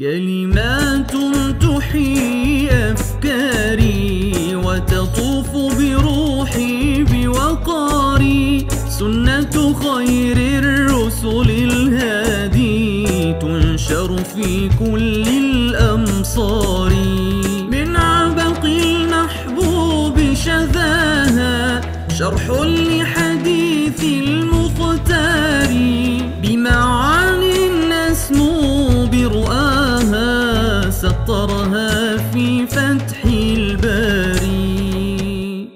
كلمات تحيي أفكاري وتطوف بروحي بوقاري سنة خير الرسل الهادي تنشر في كل الأمصار من عبق المحبوب شذاها شرح سطرها في فتح الباري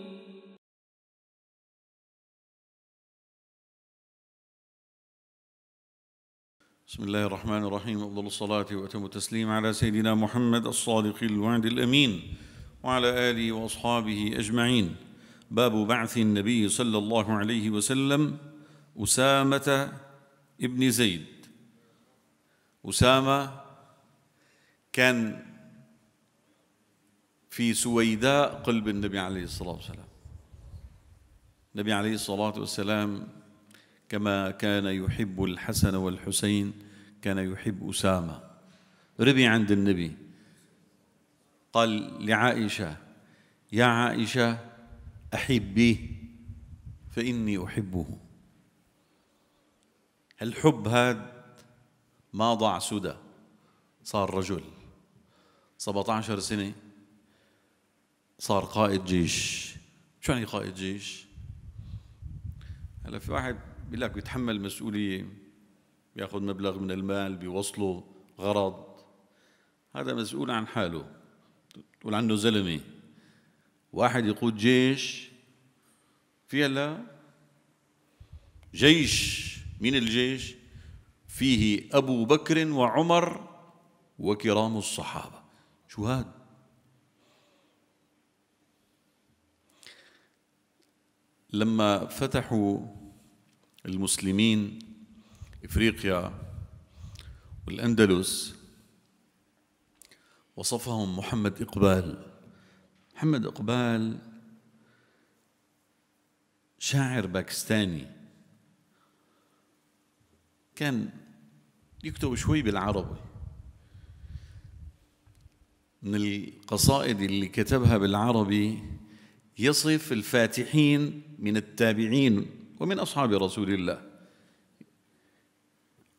بسم الله الرحمن الرحيم أفضل الصلاة وأتم التسليم على سيدنا محمد الصادق الوعد الأمين وعلى آله وأصحابه أجمعين باب بعث النبي صلى الله عليه وسلم أسامة ابن زيد أسامة كان في سويداء قلب النبي عليه الصلاة والسلام النبي عليه الصلاة والسلام كما كان يحب الحسن والحسين كان يحب أسامة ربي عند النبي قال لعائشة يا عائشة أحبيه فإني أحبه الحب هذا ما ضاع سدى صار رجل 17 سنة صار قائد جيش شو يعني قائد جيش؟ هلا في واحد بيقول لك بيتحمل مسؤولية بياخذ مبلغ من المال بيوصله غرض هذا مسؤول عن حاله تقول عنه زلمة واحد يقود جيش في هلا جيش مين الجيش؟ فيه أبو بكر وعمر وكرام الصحابة شهاد لما فتحوا المسلمين افريقيا والاندلس وصفهم محمد اقبال محمد اقبال شاعر باكستاني كان يكتب شوي بالعربي من القصائد اللي كتبها بالعربي يصف الفاتحين من التابعين ومن أصحاب رسول الله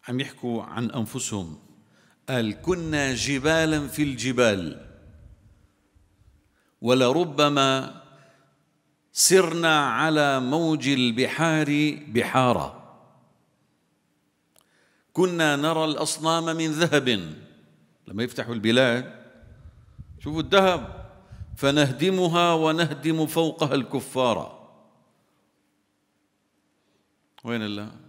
عم يحكوا عن أنفسهم قال كنا جبالا في الجبال ولربما سرنا على موج البحار بحارا كنا نرى الأصنام من ذهب لما يفتحوا البلاد شوفوا الذهب فنهدمها ونهدم فوقها الكفار وين الله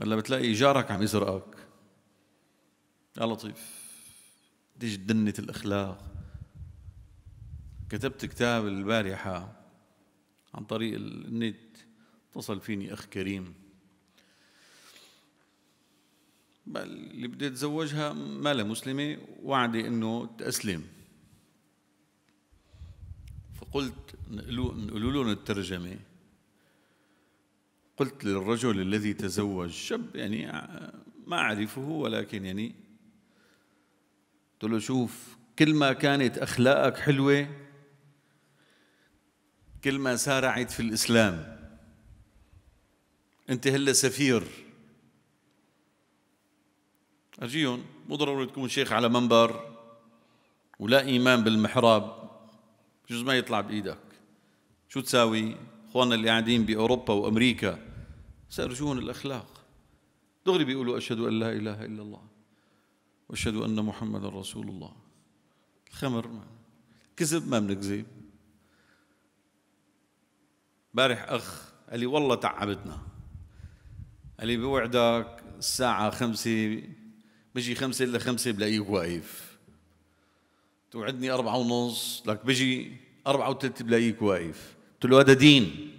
ولا بتلاقي جارك عم يسرقك يا لطيف قديش دنة الأخلاق كتبت كتاب البارحة عن طريق النت اتصل فيني أخ كريم اللي بدي اتزوجها ما لها مسلمة وعدي انه تأسلم فقلت نقول لهم الترجمة قلت للرجل الذي تزوج شاب يعني آه، ما أعرفه ولكن يعني قلت له شوف كل ما كانت أخلاقك حلوة كل ما سارعت في الإسلام أنت هلا سفير اجيهم مو ضروري تكون شيخ على منبر ولا ايمان بالمحراب جزء ما يطلع بايدك شو تساوي اخواننا اللي قاعدين باوروبا وامريكا سيرجون الاخلاق دغري بيقولوا اشهد ان لا اله الا الله واشهد ان محمدا رسول الله الخمر ما. كذب ما بنكذب امبارح اخ قال لي والله تعبتنا قال لي بوعدك الساعة خمسة بيجي خمسة إلا خمسة بلاقيك واقف توعدني أربعة ونص لك بيجي أربعة وثلاثة بلاقيك واقف قلت له هذا دين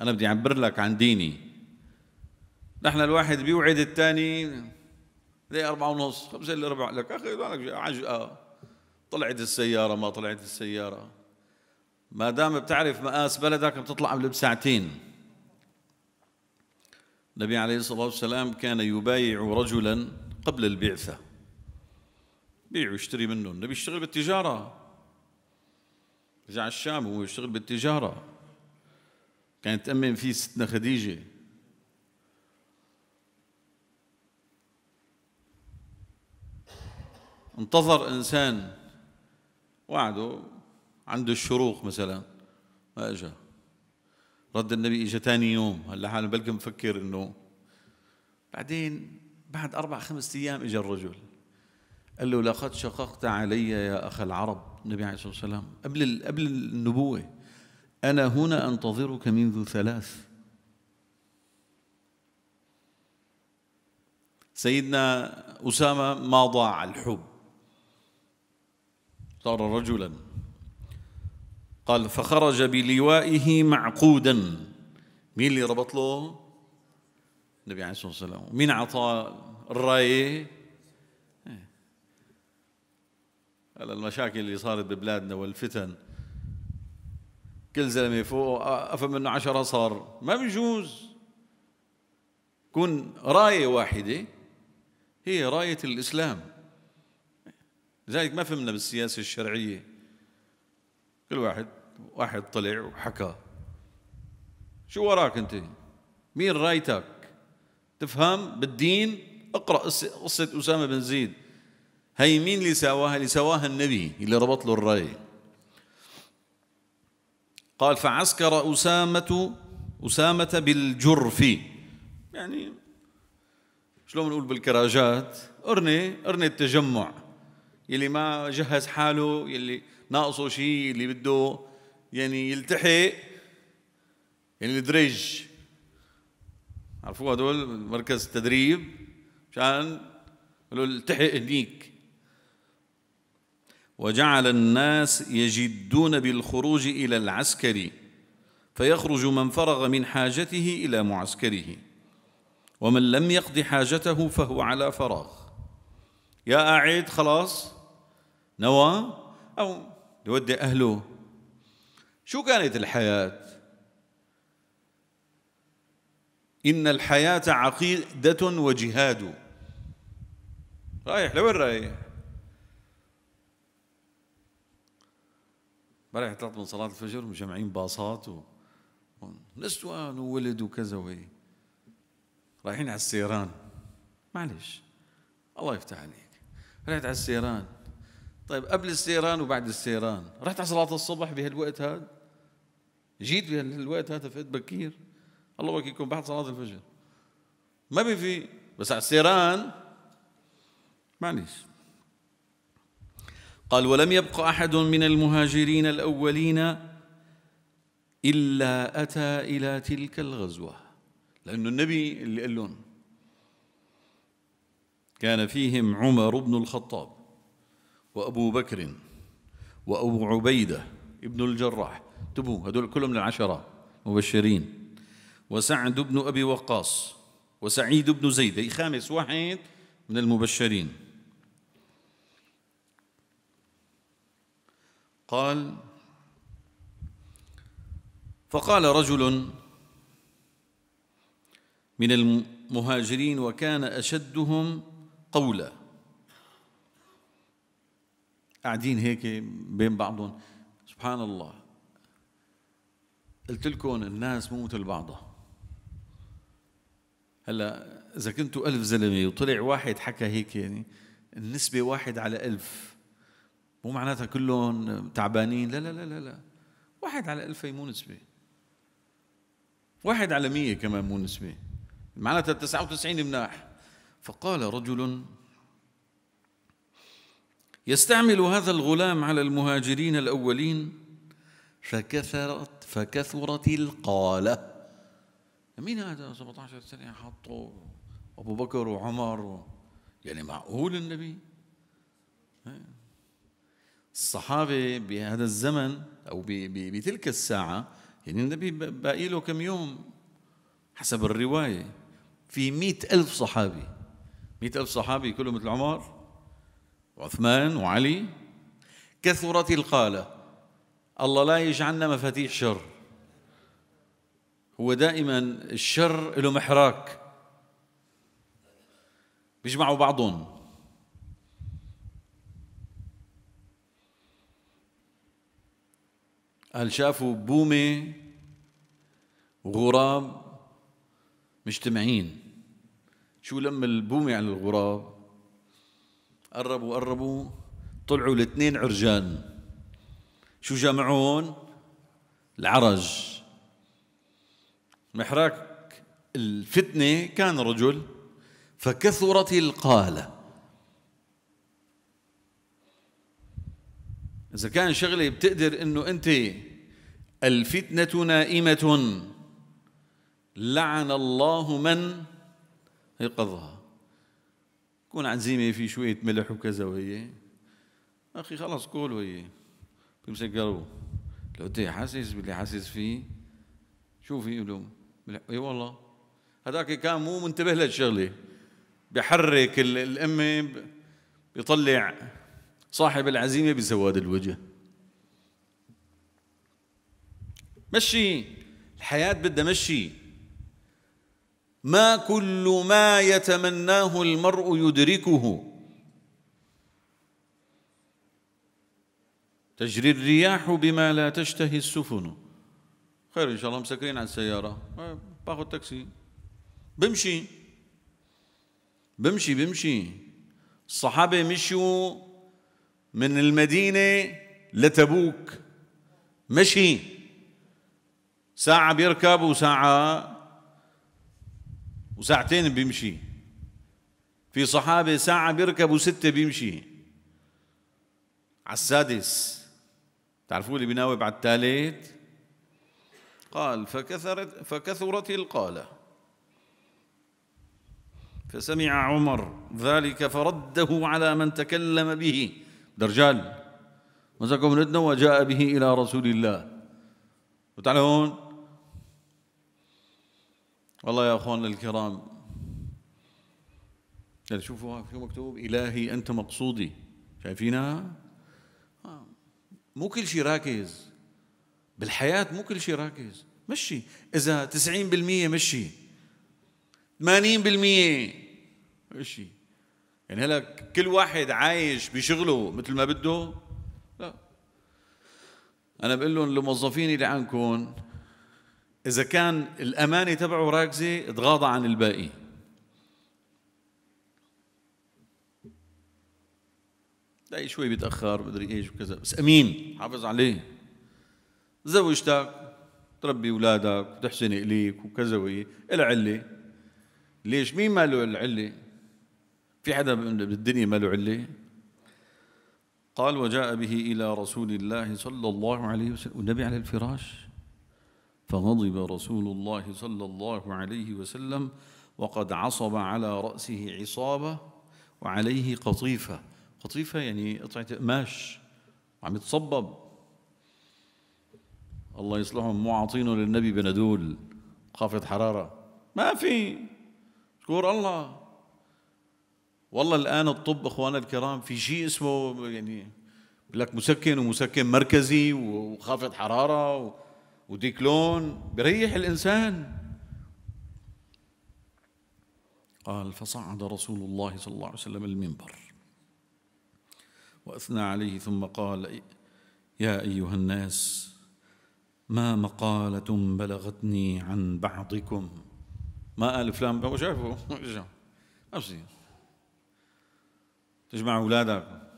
أنا بدي أعبر لك عن ديني نحن الواحد بيوعد الثاني ليه أربعة ونص خمسة إلا ربع لك أخي مالك عجقة آه. طلعت السيارة ما طلعت السيارة ما دام بتعرف مقاس بلدك بتطلع قبل بساعتين النبي عليه الصلاة والسلام كان يبايع رجلا قبل البعثة بيع ويشتري منه النبي يشتغل بالتجارة رجع الشام هو يشتغل بالتجارة كانت تأمن فيه ستنا خديجة انتظر إنسان وعده عنده الشروق مثلا ما أجا رد النبي اجى ثاني يوم هلا حالا بلكي مفكر انه بعدين بعد اربع خمس ايام اجى الرجل قال له لقد شققت علي يا اخ العرب النبي عليه الصلاه والسلام قبل قبل النبوه انا هنا انتظرك منذ ثلاث سيدنا اسامه ما ضاع الحب صار رجلا قال فخرج بلوائه معقودا مين اللي ربط له النبي عليه الصلاة والسلام مين أعطاه الراية إيه. هلا المشاكل اللي صارت ببلادنا والفتن كل زلمه فوق قفى منه عشرة صار ما بيجوز كون رايه واحده هي رايه الاسلام لذلك ما فهمنا بالسياسه الشرعيه كل واحد واحد طلع وحكى شو وراك انت مين رايتك تفهم بالدين اقرا قصه اسامه بن زيد هي مين اللي سواها اللي سواها النبي اللي ربط له الراي قال فعسكر اسامه اسامه بالجرف يعني شلون بنقول بالكراجات ارني ارني التجمع يلي ما جهز حاله يلي ناقصه شيء اللي بده يعني يلتحق يعني الدرج عرفوه هدول مركز التدريب مشان قالوا التحق هنيك وجعل الناس يجدون بالخروج إلى العسكر فيخرج من فرغ من حاجته إلى معسكره ومن لم يقض حاجته فهو على فراغ يا قاعد خلاص نوى أو يودي أهله شو كانت الحياة إن الحياة عقيدة وجهاد رايح لوين رايح امبارح طلعت من صلاة الفجر مجمعين باصات و... نسوان وولد وكذا وهي رايحين على السيران معلش الله يفتح عليك رحت على السيران طيب قبل السيران وبعد السيران رحت على صلاة الصبح بهالوقت هذا جيت بهالوقت هذا فقت بكير الله يكون بعد صلاة الفجر ما بيفي بس على السيران معلش قال ولم يبق أحد من المهاجرين الأولين إلا أتى إلى تلك الغزوة لأن النبي اللي قال لهم كان فيهم عمر بن الخطاب وأبو بكر وأبو عبيدة ابن الجراح تبوا هدول كلهم من العشرة مبشرين وسعد بن أبي وقاص وسعيد بن زيد أي خامس واحد من المبشرين قال فقال رجل من المهاجرين وكان أشدهم قولاً قاعدين هيك بين بعضهم سبحان الله قلت لكم الناس مو مثل بعضها هلا اذا كنتوا ألف زلمه وطلع واحد حكى هيك يعني النسبه واحد على ألف مو معناتها كلهم تعبانين لا لا لا لا لا واحد على ألف هي مو نسبه واحد على مية كمان مو نسبه معناتها 99 مناح فقال رجل يستعمل هذا الغلام على المهاجرين الأولين فكثرت فكثرت القالة مين هذا 17 سنة حطوا أبو بكر وعمر يعني معقول النبي الصحابة بهذا الزمن أو بتلك الساعة يعني النبي باقي له كم يوم حسب الرواية في مئة ألف صحابي مئة ألف صحابي كلهم مثل عمر وعثمان وعلي كثرت القالة الله لا يجعلنا مفاتيح شر هو دائما الشر له محراك بيجمعوا بعضهم قال شافوا بومة وغراب مجتمعين شو لم البومة على الغراب قربوا قربوا طلعوا الاثنين عرجان شو جمعون العرج محراك الفتنة كان رجل فكثرت القالة إذا كان شغلة بتقدر إنه أنت الفتنة نائمة لعن الله من يقضها يكون عزيمه في شويه ملح وكذا وهي اخي خلص كول وهي بيمسك قلبه لو انت حاسس باللي حاسس فيه شو في له اي والله هذاك كان مو منتبه للشغله بحرك الأم بيطلع صاحب العزيمة بسواد الوجه مشي الحياة بدها مشي ما كل ما يتمناه المرء يدركه تجري الرياح بما لا تشتهي السفن خير ان شاء الله مسكرين على السياره باخذ تاكسي بمشي بمشي بمشي الصحابه مشوا من المدينه لتبوك مشي ساعه بيركب وساعه وساعتين بيمشي في صحابة ساعة بيركبوا ستة بيمشي على السادس تعرفوا اللي بيناوب على الثالث قال فكثرت فكثرت القالة فسمع عمر ذلك فرده على من تكلم به درجال مسكه من وجاء به إلى رسول الله وتعالى هون والله يا أخواننا الكرام شوفوا شو مكتوب إلهي أنت مقصودي شايفينها آه. مو كل شيء راكز بالحياة مو كل شيء راكز مشي إذا 90% مشي 80% مشي يعني هلا كل واحد عايش بشغله مثل ما بده لا أنا بقول لهم الموظفين اللي عندكم إذا كان الأمانة تبعه راكزة تغاضى عن الباقي تلاقي شوي بيتأخر بدري إيش وكذا بس أمين حافظ عليه زوجتك تربي أولادك وتحسن إليك وكذا وهي العلة ليش مين ما له العلة في حدا بالدنيا ما له علة قال وجاء به إلى رسول الله صلى الله عليه وسلم والنبي على الفراش فغضب رسول الله صلى الله عليه وسلم وقد عصب على رأسه عصابة وعليه قطيفة قطيفة يعني قطعة قماش وعم يتصبب الله يصلحهم مو عاطينه للنبي بندول خافض حرارة ما في شكور الله والله الآن الطب أخوانا الكرام في شيء اسمه يعني لك مسكن ومسكن مركزي وخافض حرارة و وديك لون بريح الإنسان قال فصعد رسول الله صلى الله عليه وسلم المنبر وأثنى عليه ثم قال يا أيها الناس ما مقالة بلغتني عن بعضكم ما قال فلان هو شافه ارجع امشي تجمع اولادك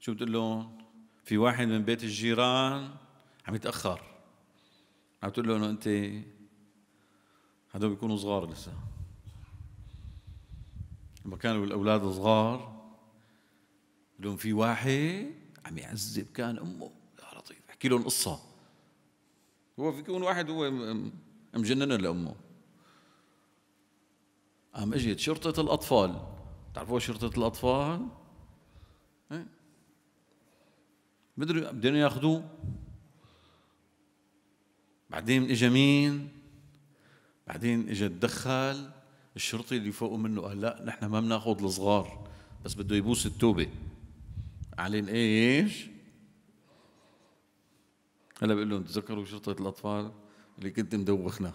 شو بتقول لهم في واحد من بيت الجيران عم يتاخر عم تقول له انه انت هدول بيكونوا صغار لسه لما كانوا الاولاد صغار لهم في واحد عم يعذب كان امه يا لطيف احكي لهم قصه هو بيكون واحد هو مجنن لامه قام اجت شرطه الاطفال تعرفوا شرطه الاطفال إيه؟ بدهم ياخذوه بعدين اجى مين؟ بعدين اجى تدخل الشرطي اللي فوق منه قال لا نحن ما بناخذ الصغار بس بده يبوس التوبه علين ايش؟ هلا بقول لهم تذكروا شرطه الاطفال اللي كنت مدوخنا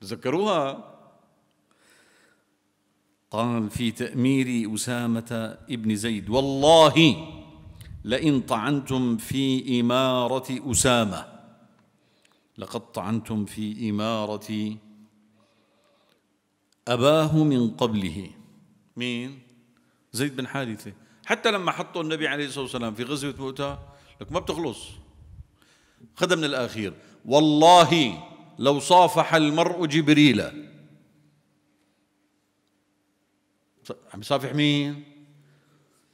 تذكروها قال في تأمير أسامة ابن زيد والله لئن طعنتم في إمارة أسامة لقد طعنتم في إمارتي أباه من قبله مين؟ زيد بن حارثة حتى لما حطوا النبي عليه الصلاة والسلام في غزوة مؤتة لك ما بتخلص خدمنا من الأخير والله لو صافح المرء جبريل عم يصافح مين؟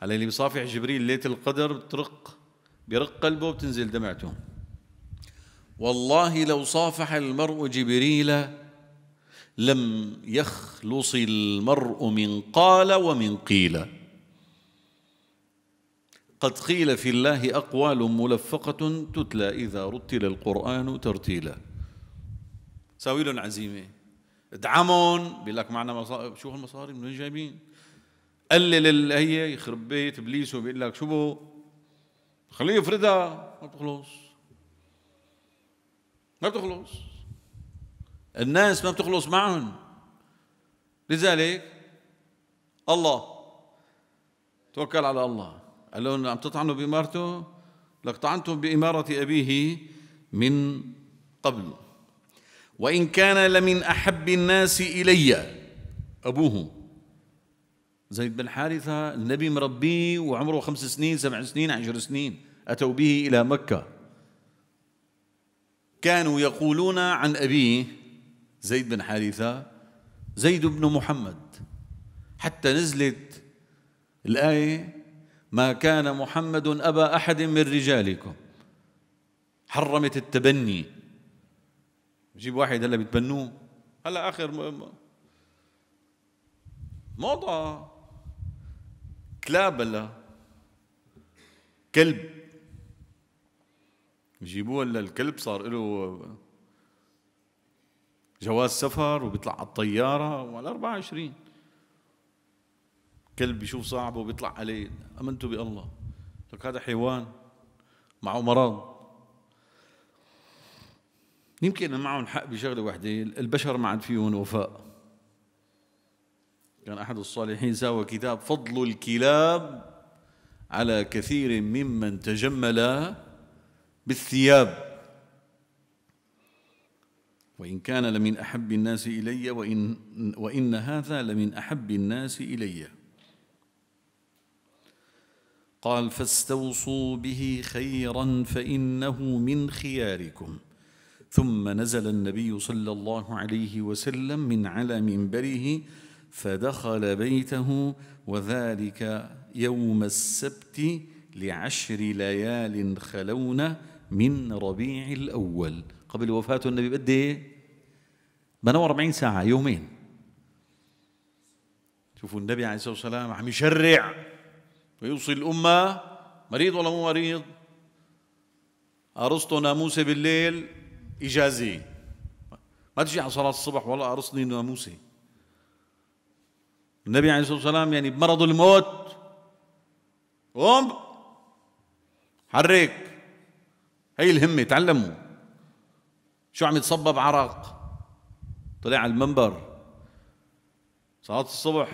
على اللي بيصافح جبريل ليلة القدر بترق برق قلبه وبتنزل دمعته والله لو صافح المرء جبريل لم يخلص المرء من قال ومن قيل قد قيل في الله أقوال ملفقة تتلى إذا رتل القرآن ترتيلا ساوي لهم عزيمة ادعمهم بيقول لك معنا مصاري شو هالمصاري من وين جايبين قلل هي يخرب بيت ابليس وبيقول لك شو بو خليه يفردها ما بتخلص ما بتخلص الناس ما بتخلص معهم لذلك الله توكل على الله قال لهم عم تطعنوا بإمارته لك طعنتم بإمارة أبيه من قبل وإن كان لمن أحب الناس إلي أبوه زيد بن حارثة النبي مربيه وعمره خمس سنين سبع سنين عشر سنين أتوا به إلى مكة كانوا يقولون عن أبيه زيد بن حارثة زيد بن محمد حتى نزلت الآية ما كان محمد أبا أحد من رجالكم حرمت التبني بجيب واحد هلا بتبنوه هلا آخر موضة كلاب هلا كلب بجيبوها للكلب صار له جواز سفر وبيطلع على الطياره وعلى 24 كلب بيشوف صاحبه وبيطلع عليه امنتوا بالله لك هذا حيوان معه مرض يمكن معهم حق بشغله واحده البشر ما عاد فيهم وفاء كان احد الصالحين ساوى كتاب فضل الكلاب على كثير ممن تجمل بالثياب وإن كان لمن أحب الناس إلي وإن, وإن هذا لمن أحب الناس إلي قال فاستوصوا به خيرا فإنه من خياركم ثم نزل النبي صلى الله عليه وسلم من على منبره فدخل بيته وذلك يوم السبت لعشر ليال خلونه من ربيع الأول قبل وفاة النبي بقد إيه؟ 48 ساعة يومين شوفوا النبي عليه الصلاة والسلام عم يشرع ويوصي الأمة مريض ولا مو مريض أرسطو ناموسة بالليل إجازي ما تجي على صلاة الصبح والله أرسطني ناموسة النبي عليه الصلاة والسلام يعني بمرض الموت قم حرك هي الهمة تعلموا شو عم يتصبب عرق طلع على المنبر صلاة الصبح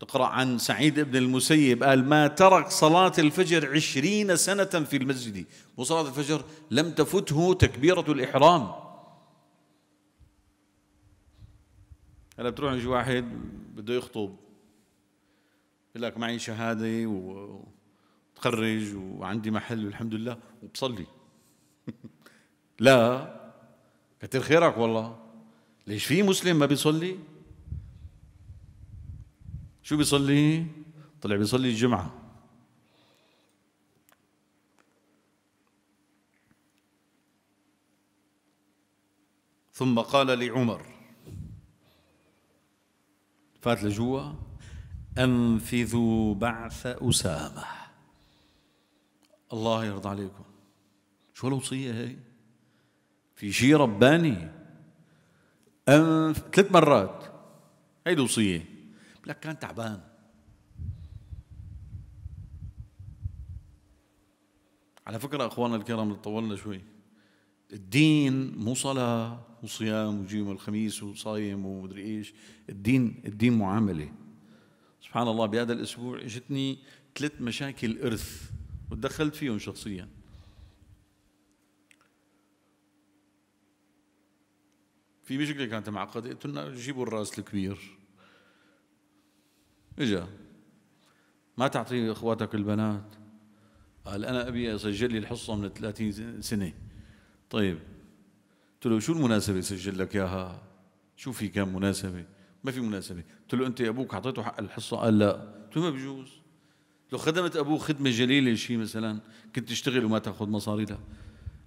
تقرأ عن سعيد بن المسيب قال ما ترك صلاة الفجر عشرين سنة في المسجد وصلاة الفجر لم تفته تكبيرة الإحرام هلا بتروح يجي واحد بده يخطب يقول لك معي شهادة و... متخرج وعندي محل والحمد لله وبصلي لا كتر خيرك والله ليش في مسلم ما بيصلي شو بيصلي طلع بيصلي الجمعة ثم قال لعمر فات لجوا أنفذوا بعث أسامة الله يرضى عليكم شو الوصية هي في شيء رباني أم ثلاث مرات هيدي وصية لك كان تعبان على فكرة أخواننا الكرام اللي طولنا شوي الدين مو صلاة وصيام وجيم الخميس وصايم ومدري ايش الدين الدين معاملة سبحان الله بهذا الأسبوع اجتني ثلاث مشاكل إرث وتدخلت فيهم شخصيا في مشكلة كانت معقدة قلت لنا جيبوا الراس الكبير اجا ما تعطي اخواتك البنات قال انا ابي اسجل لي الحصه من 30 سنه طيب قلت له شو المناسبه سجل لك اياها شو في كم مناسبه ما في مناسبه قلت له انت ابوك اعطيته حق الحصه قال لا قلت له ما بجوز لو خدمت ابوه خدمه جليله شيء مثلا كنت تشتغل وما تاخذ مصاري لها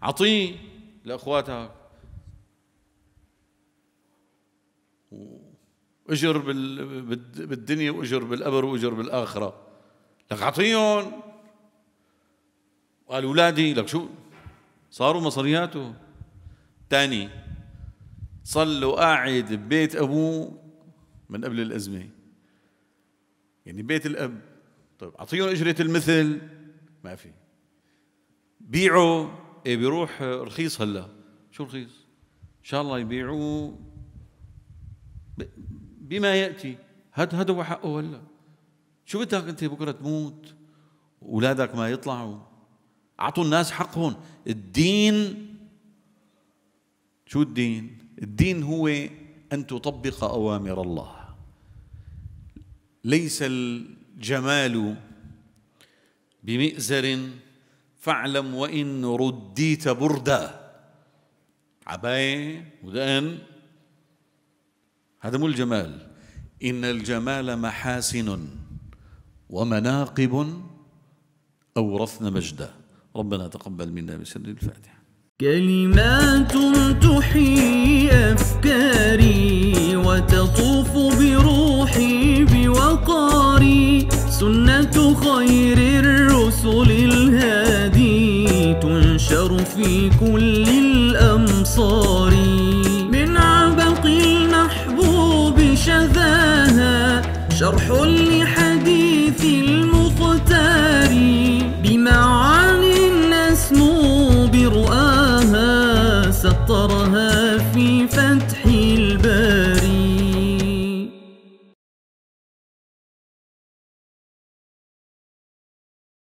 اعطيه لاخواتك واجر بالدنيا واجر بالقبر واجر بالاخره لك اعطيهم قال اولادي لك شو صاروا مصرياته ثاني صلوا قاعد ببيت ابوه من قبل الازمه يعني بيت الاب طيب اعطيهم اجره المثل ما في بيعوا ايه بيروح رخيص هلا شو رخيص ان شاء الله يبيعوه بما ياتي هذا هذا هو حقه هلا شو بدك انت بكره تموت اولادك ما يطلعوا اعطوا الناس حقهم الدين شو الدين الدين هو ان تطبق اوامر الله ليس ال جمال بمئزر فاعلم وإن رديت بردا عباية ودقن هذا مو الجمال إن الجمال محاسن ومناقب اورثنا مجدا ربنا تقبل منا بسر الفاتحة كلمات تحيي أفكاري وتطوف بروحي بوقاري سنة خير الرسل الهادي تنشر في كل الأمصار من عبق المحبوب شذاها شرح لحديث المختار خطرها